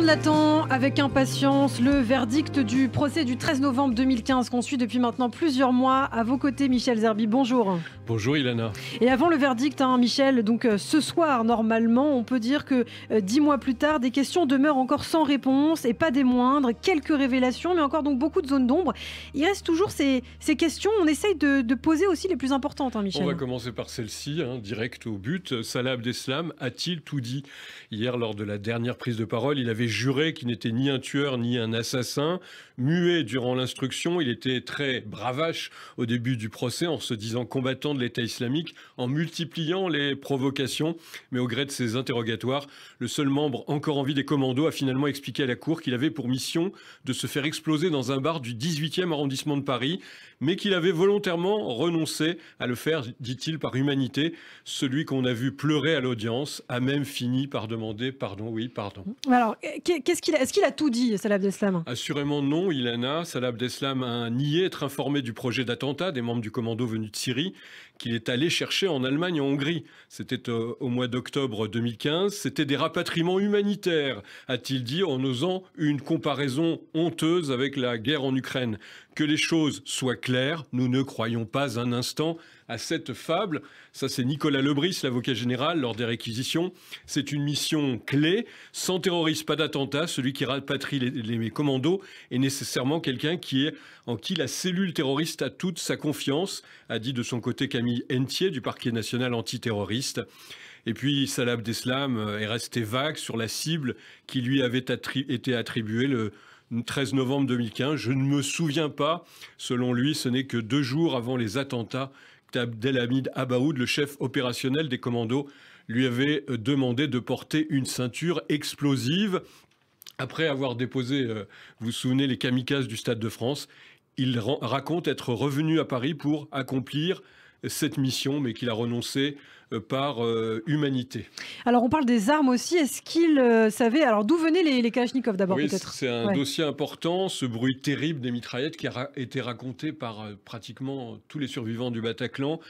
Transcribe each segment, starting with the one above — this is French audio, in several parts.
On l'attend avec impatience le verdict du procès du 13 novembre 2015 qu'on suit depuis maintenant plusieurs mois. À vos côtés, Michel Zerbi, bonjour. Bonjour Ilana. Et avant le verdict, hein, Michel, donc euh, ce soir normalement, on peut dire que euh, dix mois plus tard, des questions demeurent encore sans réponse et pas des moindres. Quelques révélations, mais encore donc beaucoup de zones d'ombre. Il reste toujours ces, questions. On essaye de, poser aussi les plus importantes, hein, Michel. On va commencer par celle-ci, hein, direct au but. Salah Abdeslam a-t-il tout dit hier lors de la dernière prise de parole Il avait juré qu'il n'était ni un tueur ni un assassin. Muet durant l'instruction, il était très bravache au début du procès en se disant combattant de l'État islamique, en multipliant les provocations. Mais au gré de ses interrogatoires, le seul membre encore en vie des commandos a finalement expliqué à la cour qu'il avait pour mission de se faire exploser dans un bar du 18e arrondissement de Paris, mais qu'il avait volontairement renoncé à le faire, dit-il, par humanité. Celui qu'on a vu pleurer à l'audience a même fini par demander pardon, oui, pardon. Alors, est-ce qu'il a tout dit, Salah Assurément non, Ilana. Salah Abdeslam a nié être informé du projet d'attentat des membres du commando venus de Syrie qu'il est allé chercher en Allemagne en Hongrie. C'était euh, au mois d'octobre 2015. C'était des rapatriements humanitaires, a-t-il dit en osant une comparaison honteuse avec la guerre en Ukraine. Que les choses soient claires, nous ne croyons pas un instant à cette fable. Ça, c'est Nicolas Lebris, l'avocat général, lors des réquisitions. C'est une mission clé. Sans terroriste, pas d'attentat. Celui qui rapatrie les, commandos est nécessairement quelqu'un qui est en qui la cellule terroriste a toute sa confiance, a dit de son côté Camille Entier du parquet national antiterroriste. Et puis Salah Abdeslam euh, est resté vague sur la cible qui lui avait été attribuée le 13 novembre 2015. Je ne me souviens pas. Selon lui, ce n'est que deux jours avant les attentats qu'Abdelhamid Abaoud, le chef opérationnel des commandos, lui avait euh, demandé de porter une ceinture explosive. Après avoir déposé, euh, vous vous souvenez, les kamikazes du Stade de France, il raconte être revenu à Paris pour accomplir cette mission, mais qu'il a renoncé euh, par euh, humanité. Alors on parle des armes aussi. Est-ce qu'il euh, savait Alors d'où venaient les, les d'abord peut-être C'est un dossier important, ce bruit terrible des mitraillettes qui a été raconté par pratiquement tous les survivants du Bataclan,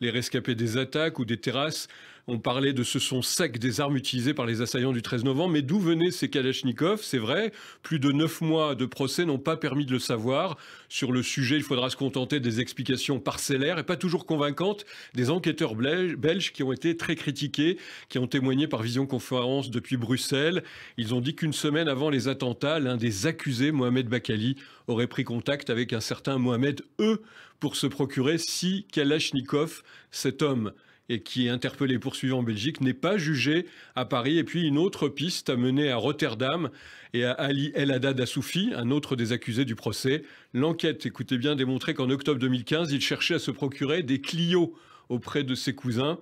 les rescapés des attaques ou des terrasses. On parlait de ce son sec des armes utilisées par les assaillants du 13 novembre, mais d'où venaient ces Kalachnikovs C'est vrai, plus de neuf mois de procès n'ont pas permis de le savoir. Sur le sujet, il faudra se contenter des explications parcellaires et pas toujours convaincantes des enquêteurs belges qui ont été très critiqués, qui ont témoigné par Conférence depuis Bruxelles. Ils ont dit qu'une semaine avant les attentats, l'un des accusés, Mohamed Bakali, aurait pris contact avec un certain Mohamed E pour se procurer si Kalachnikov, cet homme et qui est interpellé poursuivi en Belgique, n'est pas jugé à Paris. Et puis une autre piste a mené à Rotterdam et à Ali El Haddad Assoufi, un autre des accusés du procès. L'enquête, écoutez bien, démontrait qu'en octobre 2015, il cherchait à se procurer des Clio auprès de ses cousins.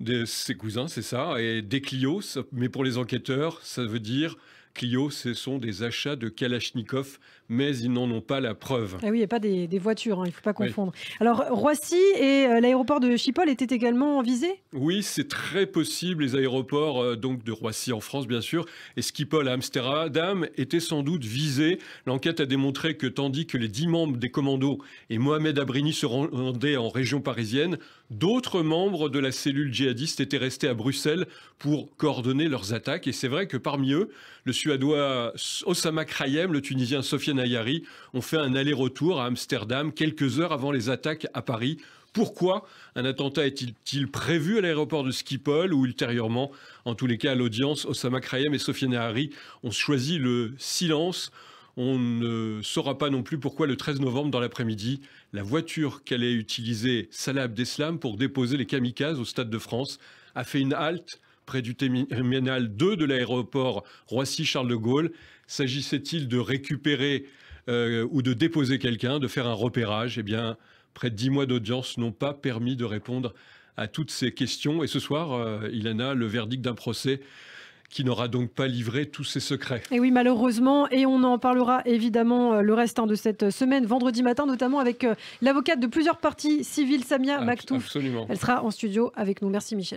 De ses cousins, c'est ça, et des Clio, mais pour les enquêteurs, ça veut dire Clio, ce sont des achats de Kalachnikov mais ils n'en ont pas la preuve. Ah oui, il n'y a pas des, voitures, hein, il ne faut pas confondre. Alors, Roissy et euh, l'aéroport de Schiphol étaient également visés Oui, c'est très possible. Les aéroports euh, donc de Roissy en France, bien sûr, et Schiphol à Amsterdam étaient sans doute visés. L'enquête a démontré que tandis que les dix membres des commandos et Mohamed Abrini se rendaient en région parisienne, d'autres membres de la cellule djihadiste étaient restés à Bruxelles pour coordonner leurs attaques. Et c'est vrai que parmi eux, le Suédois Osama Krayem, le Tunisien Sofiane Nayari ont fait un aller-retour à Amsterdam quelques heures avant les attaques à Paris. Pourquoi un attentat est-il prévu à l'aéroport de Schiphol ou ultérieurement En tous les cas, à l'audience, Osama Krayem et Sofiane Nahari ont choisi le silence. On ne saura pas non plus pourquoi le 13 novembre dans l'après-midi, la voiture qu'allait utiliser Salah Abdeslam pour déposer les kamikazes au Stade de France a fait une halte près du terminal 2 de l'aéroport Roissy-Charles de Gaulle. S'agissait-il de récupérer euh, ou de déposer quelqu'un, de faire un repérage, eh bien, près de dix mois d'audience n'ont pas permis de répondre à toutes ces questions. Et ce soir, en euh, Ilana, le verdict d'un procès qui n'aura donc pas livré tous ses secrets. Et oui, malheureusement, et on en parlera évidemment euh, le restant hein, de cette semaine, vendredi matin, notamment avec l'avocate de plusieurs parties civiles, Samia Maktouf. Elle sera en studio avec nous. Merci Michel.